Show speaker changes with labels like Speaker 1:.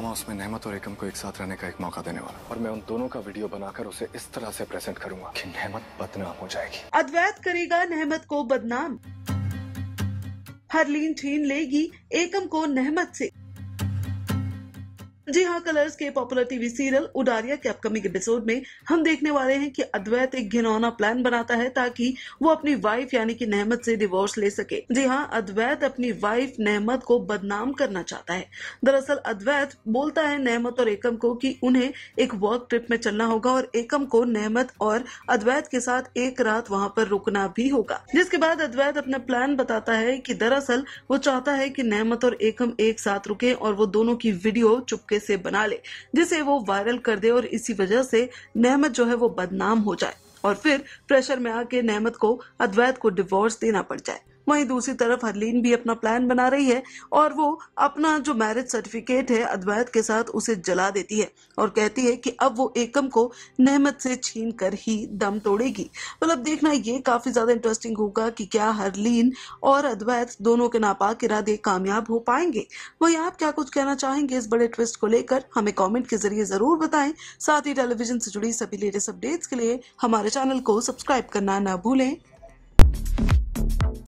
Speaker 1: मामा उसमें नहमत और एकम को एक साथ रहने का एक मौका देने वाला और मैं उन दोनों का वीडियो बनाकर उसे इस तरह से प्रेजेंट करूंगा कि नहमत बदनाम हो जाएगी
Speaker 2: अद्वैत करेगा नहमत को बदनाम हरलीन छीन लेगी एकम को नहमत से जी हाँ कलर्स के पॉपुलर टीवी सीरियल उडारिया के अपकमिंग एपिसोड में हम देखने वाले हैं कि अद्वैत एक घिनौना प्लान बनाता है ताकि वो अपनी वाइफ यानी कि नहमत से डिवोर्स ले सके जी हाँ अद्वैत अपनी वाइफ नहमत को बदनाम करना चाहता है दरअसल अद्वैत बोलता है नहमत और एकम को कि उन्हें एक वर्क ट्रिप में चलना होगा और एकम को नहमत और अद्वैत के साथ एक रात वहाँ पर रुकना भी होगा जिसके बाद अद्वैत अपना प्लान बताता है की दरअसल वो चाहता है की नहमत और एकम एक साथ रुके और वो दोनों की वीडियो चुप चुपके से बना ले जिसे वो वायरल कर दे और इसी वजह से नहमत जो है वो बदनाम हो जाए और फिर प्रेशर में आके नहमत को अद्वैत को डिवोर्स देना पड़ जाए वहीं दूसरी तरफ हरलीन भी अपना प्लान बना रही है और वो अपना जो मैरिज सर्टिफिकेट है अद्वैत के साथ उसे जला देती है और कहती है कि अब वो एकम को नहमत से छीन कर ही दम तोड़ेगी मतलब देखना ये काफी ज्यादा इंटरेस्टिंग होगा कि क्या हरलीन और अद्वैत दोनों के नापाक इरादे कामयाब हो पाएंगे वही आप क्या कुछ कहना चाहेंगे इस बड़े ट्विस्ट को लेकर हमें कॉमेंट के जरिए जरूर बताएं साथ ही टेलीविजन से जुड़ी सभी लेटेस्ट अपडेट्स के लिए हमारे चैनल को सब्सक्राइब करना ना भूलें